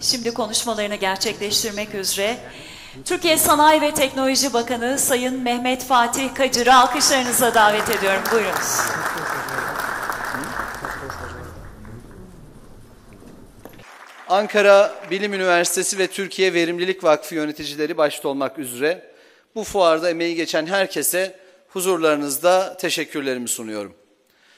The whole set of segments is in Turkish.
Şimdi konuşmalarını gerçekleştirmek üzere Türkiye Sanayi ve Teknoloji Bakanı Sayın Mehmet Fatih Kacır'ı alkışlarınıza davet ediyorum. Buyurunuz. Ankara Bilim Üniversitesi ve Türkiye Verimlilik Vakfı yöneticileri başta olmak üzere bu fuarda emeği geçen herkese huzurlarınızda teşekkürlerimi sunuyorum.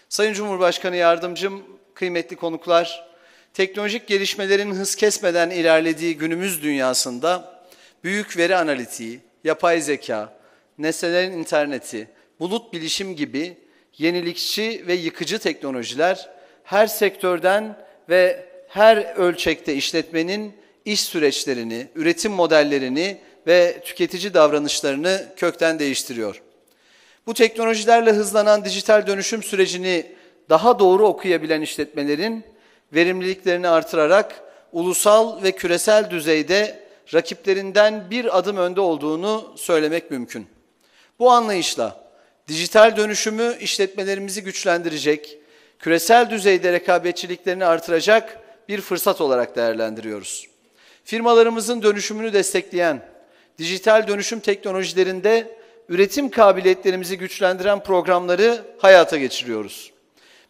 Sayın Cumhurbaşkanı Yardımcım, kıymetli konuklar, Teknolojik gelişmelerin hız kesmeden ilerlediği günümüz dünyasında büyük veri analitiği, yapay zeka, nesnelerin interneti, bulut bilişim gibi yenilikçi ve yıkıcı teknolojiler her sektörden ve her ölçekte işletmenin iş süreçlerini, üretim modellerini ve tüketici davranışlarını kökten değiştiriyor. Bu teknolojilerle hızlanan dijital dönüşüm sürecini daha doğru okuyabilen işletmelerin verimliliklerini artırarak ulusal ve küresel düzeyde rakiplerinden bir adım önde olduğunu söylemek mümkün. Bu anlayışla dijital dönüşümü işletmelerimizi güçlendirecek, küresel düzeyde rekabetçiliklerini artıracak bir fırsat olarak değerlendiriyoruz. Firmalarımızın dönüşümünü destekleyen, dijital dönüşüm teknolojilerinde üretim kabiliyetlerimizi güçlendiren programları hayata geçiriyoruz.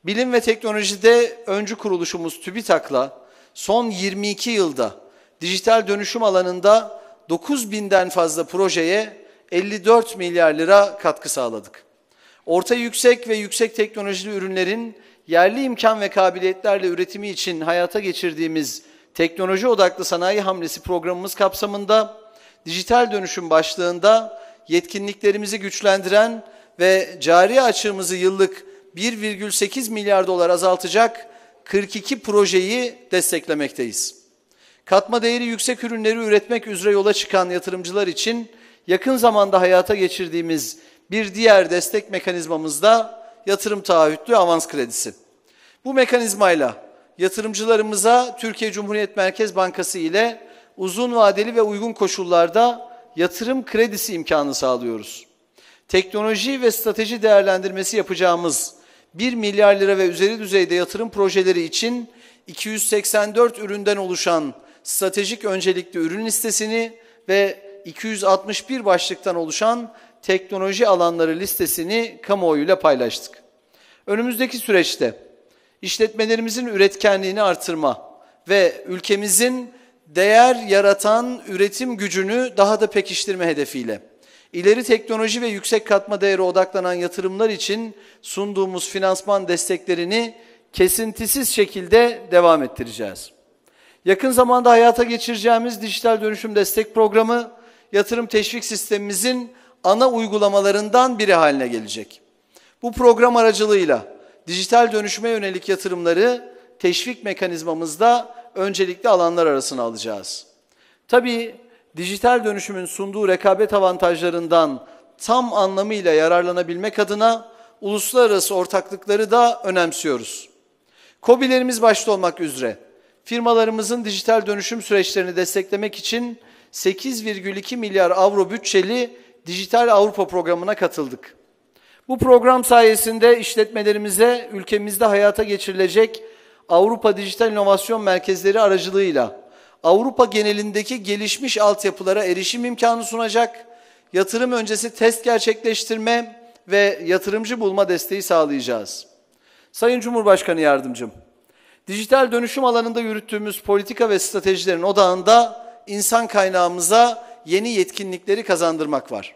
Bilim ve teknolojide öncü kuruluşumuz TÜBİTAK'la son 22 yılda dijital dönüşüm alanında 9000'den fazla projeye 54 milyar lira katkı sağladık. Orta yüksek ve yüksek teknolojili ürünlerin yerli imkan ve kabiliyetlerle üretimi için hayata geçirdiğimiz teknoloji odaklı sanayi hamlesi programımız kapsamında dijital dönüşüm başlığında yetkinliklerimizi güçlendiren ve cari açığımızı yıllık 1,8 milyar dolar azaltacak 42 projeyi desteklemekteyiz. Katma değeri yüksek ürünleri üretmek üzere yola çıkan yatırımcılar için yakın zamanda hayata geçirdiğimiz bir diğer destek mekanizmamız da yatırım taahhütlü avans kredisi. Bu mekanizmayla yatırımcılarımıza Türkiye Cumhuriyet Merkez Bankası ile uzun vadeli ve uygun koşullarda yatırım kredisi imkanı sağlıyoruz. Teknoloji ve strateji değerlendirmesi yapacağımız 1 milyar lira ve üzeri düzeyde yatırım projeleri için 284 üründen oluşan stratejik öncelikli ürün listesini ve 261 başlıktan oluşan teknoloji alanları listesini kamuoyuyla paylaştık. Önümüzdeki süreçte işletmelerimizin üretkenliğini artırma ve ülkemizin değer yaratan üretim gücünü daha da pekiştirme hedefiyle İleri teknoloji ve yüksek katma değeri odaklanan yatırımlar için sunduğumuz finansman desteklerini kesintisiz şekilde devam ettireceğiz. Yakın zamanda hayata geçireceğimiz dijital dönüşüm destek programı yatırım teşvik sistemimizin ana uygulamalarından biri haline gelecek. Bu program aracılığıyla dijital dönüşüme yönelik yatırımları teşvik mekanizmamızda öncelikli alanlar arasına alacağız. Tabii dijital dönüşümün sunduğu rekabet avantajlarından tam anlamıyla yararlanabilmek adına uluslararası ortaklıkları da önemsiyoruz. Kobilerimiz başta olmak üzere firmalarımızın dijital dönüşüm süreçlerini desteklemek için 8,2 milyar avro bütçeli Dijital Avrupa programına katıldık. Bu program sayesinde işletmelerimize ülkemizde hayata geçirilecek Avrupa Dijital İnovasyon Merkezleri aracılığıyla Avrupa genelindeki gelişmiş altyapılara erişim imkanı sunacak, yatırım öncesi test gerçekleştirme ve yatırımcı bulma desteği sağlayacağız. Sayın Cumhurbaşkanı Yardımcım, dijital dönüşüm alanında yürüttüğümüz politika ve stratejilerin odağında insan kaynağımıza yeni yetkinlikleri kazandırmak var.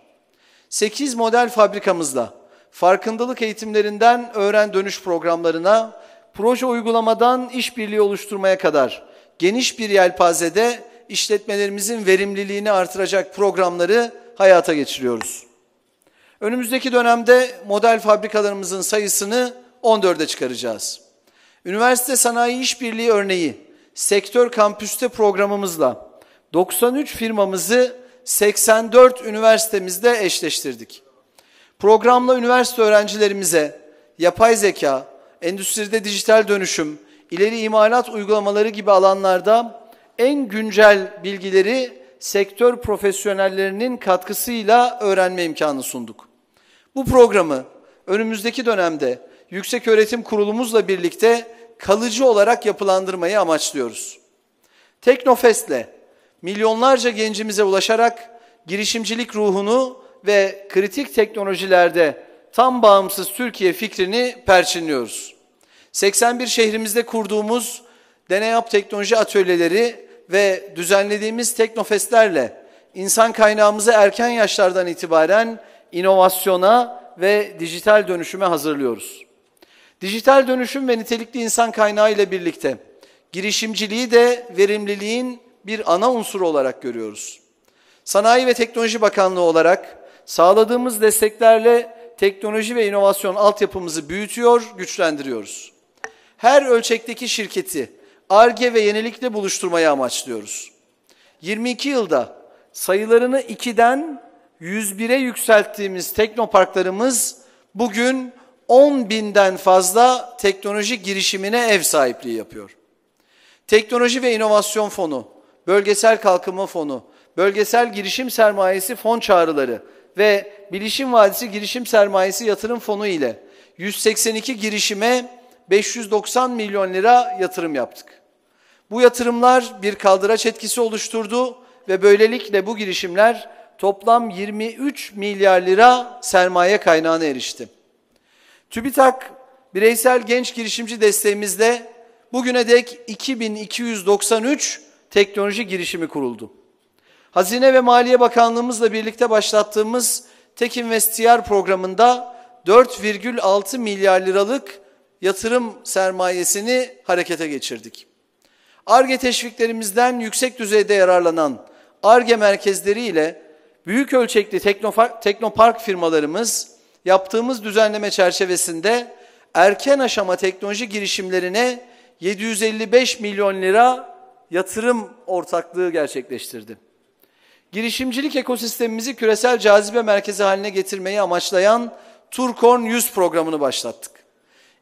8 model fabrikamızla farkındalık eğitimlerinden öğren dönüş programlarına, proje uygulamadan işbirliği oluşturmaya kadar geniş bir yelpazede işletmelerimizin verimliliğini artıracak programları hayata geçiriyoruz. Önümüzdeki dönemde model fabrikalarımızın sayısını 14'e çıkaracağız. Üniversite Sanayi İşbirliği örneği sektör kampüste programımızla 93 firmamızı 84 üniversitemizde eşleştirdik. Programla üniversite öğrencilerimize yapay zeka, endüstride dijital dönüşüm, ileri imalat uygulamaları gibi alanlarda en güncel bilgileri sektör profesyonellerinin katkısıyla öğrenme imkanı sunduk. Bu programı önümüzdeki dönemde Yüksek Öğretim Kurulumuzla birlikte kalıcı olarak yapılandırmayı amaçlıyoruz. Teknofest'le milyonlarca gencimize ulaşarak girişimcilik ruhunu ve kritik teknolojilerde tam bağımsız Türkiye fikrini perçinliyoruz. 81 şehrimizde kurduğumuz Deneyap Teknoloji Atölyeleri ve düzenlediğimiz teknofestlerle insan kaynağımızı erken yaşlardan itibaren inovasyona ve dijital dönüşüme hazırlıyoruz. Dijital dönüşüm ve nitelikli insan kaynağı ile birlikte girişimciliği de verimliliğin bir ana unsuru olarak görüyoruz. Sanayi ve Teknoloji Bakanlığı olarak sağladığımız desteklerle teknoloji ve inovasyon altyapımızı büyütüyor, güçlendiriyoruz her ölçekteki şirketi ARGE ve yenilikle buluşturmayı amaçlıyoruz. 22 yılda sayılarını 2'den 101'e yükselttiğimiz teknoparklarımız bugün 10 binden fazla teknoloji girişimine ev sahipliği yapıyor. Teknoloji ve İnovasyon Fonu, Bölgesel Kalkınma Fonu, Bölgesel Girişim Sermayesi Fon Çağrıları ve Bilişim Vadisi Girişim Sermayesi Yatırım Fonu ile 182 girişime 590 milyon lira yatırım yaptık. Bu yatırımlar bir kaldıraç etkisi oluşturdu ve böylelikle bu girişimler toplam 23 milyar lira sermaye kaynağına erişti. TÜBİTAK bireysel genç girişimci desteğimizde bugüne dek 2293 teknoloji girişimi kuruldu. Hazine ve Maliye Bakanlığımızla birlikte başlattığımız Tek programında 4,6 milyar liralık yatırım sermayesini harekete geçirdik. ARGE teşviklerimizden yüksek düzeyde yararlanan ARGE merkezleriyle büyük ölçekli teknopark firmalarımız yaptığımız düzenleme çerçevesinde erken aşama teknoloji girişimlerine 755 milyon lira yatırım ortaklığı gerçekleştirdi. Girişimcilik ekosistemimizi küresel cazibe merkezi haline getirmeyi amaçlayan Turkorn 100 programını başlattık.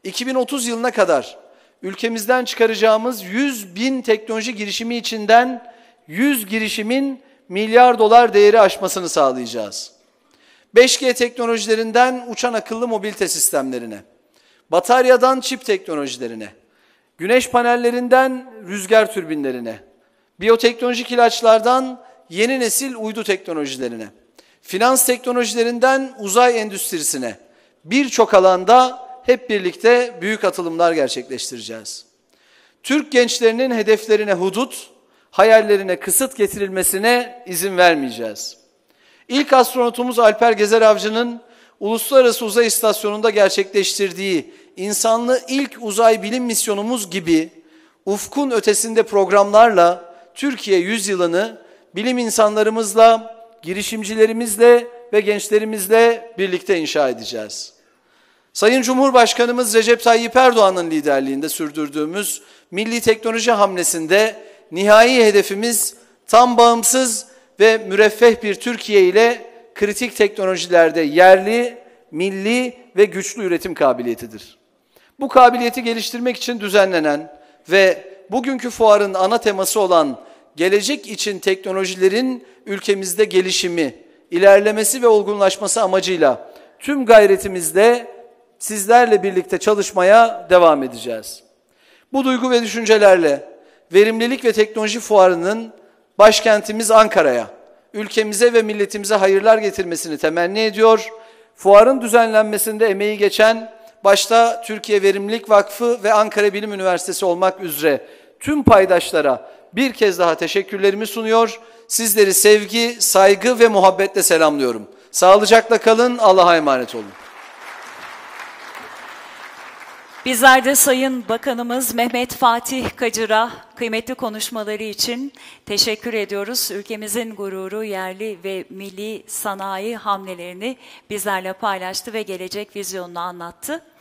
2030 yılına kadar ülkemizden çıkaracağımız 100 bin teknoloji girişimi içinden 100 girişimin milyar dolar değeri aşmasını sağlayacağız. 5G teknolojilerinden uçan akıllı mobilite sistemlerine, bataryadan çip teknolojilerine, güneş panellerinden rüzgar türbinlerine, biyoteknolojik ilaçlardan yeni nesil uydu teknolojilerine, finans teknolojilerinden uzay endüstrisine birçok alanda hep birlikte büyük atılımlar gerçekleştireceğiz. Türk gençlerinin hedeflerine hudut, hayallerine kısıt getirilmesine izin vermeyeceğiz. İlk astronotumuz Alper Gezer Avcı'nın Uluslararası Uzay İstasyonu'nda gerçekleştirdiği insanlı ilk uzay bilim misyonumuz gibi ufkun ötesinde programlarla Türkiye yüzyılını bilim insanlarımızla, girişimcilerimizle ve gençlerimizle birlikte inşa edeceğiz. Sayın Cumhurbaşkanımız Recep Tayyip Erdoğan'ın liderliğinde sürdürdüğümüz milli teknoloji hamlesinde nihai hedefimiz tam bağımsız ve müreffeh bir Türkiye ile kritik teknolojilerde yerli, milli ve güçlü üretim kabiliyetidir. Bu kabiliyeti geliştirmek için düzenlenen ve bugünkü fuarın ana teması olan gelecek için teknolojilerin ülkemizde gelişimi, ilerlemesi ve olgunlaşması amacıyla tüm gayretimizde sizlerle birlikte çalışmaya devam edeceğiz. Bu duygu ve düşüncelerle Verimlilik ve Teknoloji Fuarı'nın başkentimiz Ankara'ya, ülkemize ve milletimize hayırlar getirmesini temenni ediyor. Fuarın düzenlenmesinde emeği geçen başta Türkiye Verimlilik Vakfı ve Ankara Bilim Üniversitesi olmak üzere tüm paydaşlara bir kez daha teşekkürlerimi sunuyor. Sizleri sevgi, saygı ve muhabbetle selamlıyorum. Sağlıcakla kalın, Allah'a emanet olun. Bizler de Sayın Bakanımız Mehmet Fatih Kacır'a kıymetli konuşmaları için teşekkür ediyoruz. Ülkemizin gururu yerli ve milli sanayi hamlelerini bizlerle paylaştı ve gelecek vizyonunu anlattı.